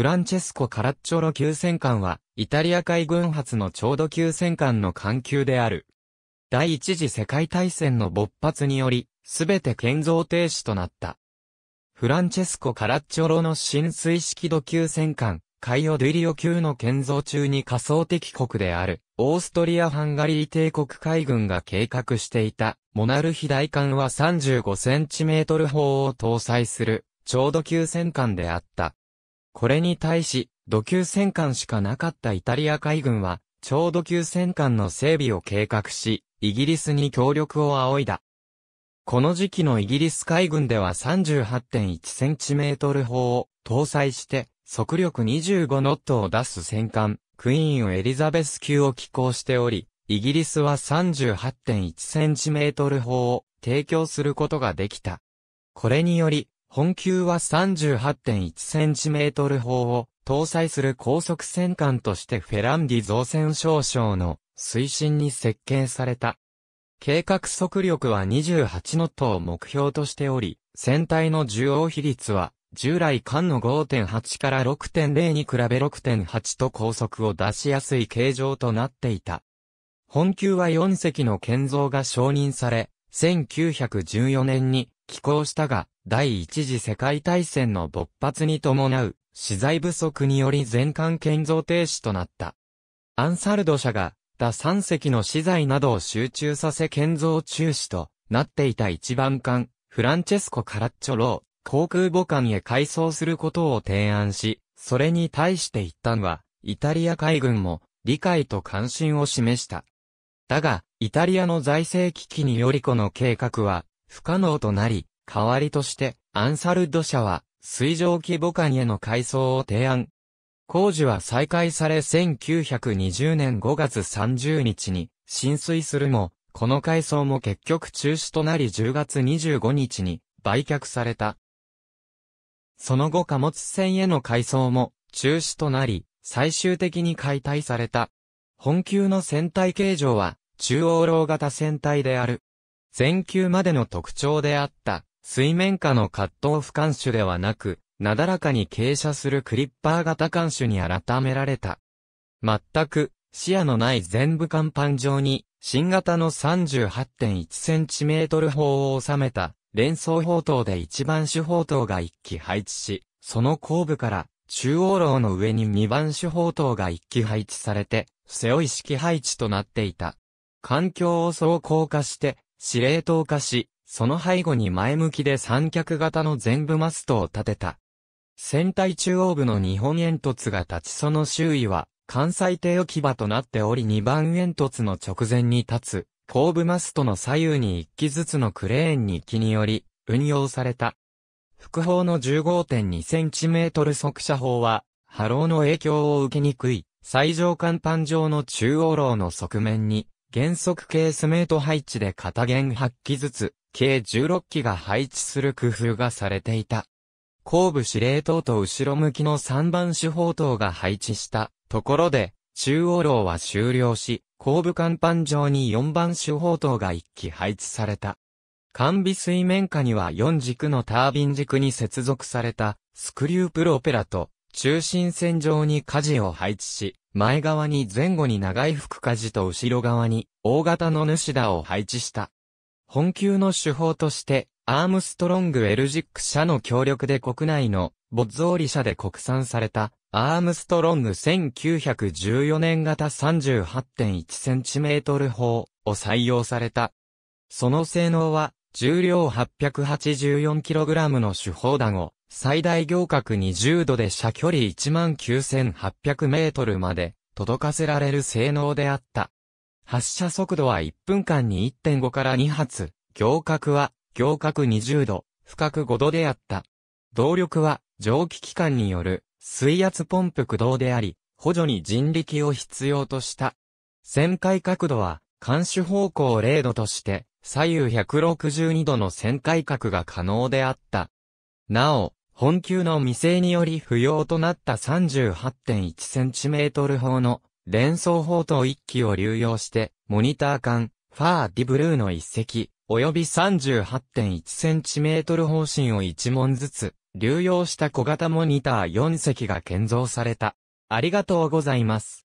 フランチェスコ・カラッチョロ級戦艦は、イタリア海軍発のちょうど級戦艦の艦級である。第一次世界大戦の勃発により、すべて建造停止となった。フランチェスコ・カラッチョロの浸水式土級戦艦、カイオ・デュリオ級の建造中に仮想敵国である、オーストリア・ハンガリー帝国海軍が計画していた、モナルヒ大艦は 35cm 砲を搭載する、ちょうど級戦艦であった。これに対し、土級戦艦しかなかったイタリア海軍は、超土級戦艦の整備を計画し、イギリスに協力を仰いだ。この時期のイギリス海軍では 38.1cm 砲を搭載して、速力25ノットを出す戦艦、クイーンエリザベス級を寄港しており、イギリスは 38.1cm 砲を提供することができた。これにより、本級は 38.1cm 砲を搭載する高速戦艦としてフェランディ造船少将の推進に設計された。計画速力は28ノットを目標としており、船体の重要比率は従来艦の5.8から6.0に比べ6.8と高速を出しやすい形状となっていた。本級は4隻の建造が承認され、1914年に寄港したが、第一次世界大戦の勃発に伴う、資材不足により全館建造停止となった。アンサルド社が、打3隻の資材などを集中させ建造中止となっていた一番艦、フランチェスコ・カラッチョロを、航空母艦へ改装することを提案し、それに対して一旦は、イタリア海軍も理解と関心を示した。だが、イタリアの財政危機によりこの計画は不可能となり、代わりとして、アンサルド社は、水蒸気母艦への改装を提案。工事は再開され1920年5月30日に浸水するも、この改装も結局中止となり10月25日に売却された。その後貨物船への改装も中止となり、最終的に解体された。本級の船体形状は中央楼型船体である。前球までの特徴であった、水面下のカットオフではなく、なだらかに傾斜するクリッパー型艦種に改められた。全く、視野のない全部甲板上に、新型の 38.1cm 砲を収めた、連装砲塔で一番手砲塔が1機配置し、その後部から、中央楼の上に2番手砲塔が1機配置されて、背負い式配置となっていた。環境を総硬化して、司令塔化し、その背後に前向きで三脚型の全部マストを立てた。船体中央部の日本煙突が立ちその周囲は、関西艇置き場となっており2番煙突の直前に立つ、後部マストの左右に1機ずつのクレーンに機により、運用された。副砲の 15.2cm 速射砲は、波浪の影響を受けにくい、最上甲板上の中央楼の側面に、原則ケースメート配置で片弦8機ずつ、計16機が配置する工夫がされていた。後部司令塔と後ろ向きの3番手法塔が配置したところで、中央楼は終了し、後部甲板上に4番手法塔が1機配置された。完備水面下には4軸のタービン軸に接続されたスクリュープロペラと中心線上に舵を配置し、前側に前後に長い副舵と後ろ側に大型の主打を配置した。本級の手法として、アームストロング・エルジック社の協力で国内のボッゾオリ社で国産されたアームストロング1914年型 38.1cm 砲を採用された。その性能は重量 884kg の手砲弾を最大行角20度で射距離19,800メートルまで届かせられる性能であった。発射速度は1分間に1.5から2発、行角は行角20度、深く5度であった。動力は蒸気機関による水圧ポンプ駆動であり、補助に人力を必要とした。旋回角度は監視方向0度として、左右162度の旋回角が可能であった。なお、本級の未成により不要となった 38.1cm 砲の連装砲と1機を流用して、モニター艦、ファーディブルーの1隻、及び 38.1cm 方針を1門ずつ、流用した小型モニター4隻が建造された。ありがとうございます。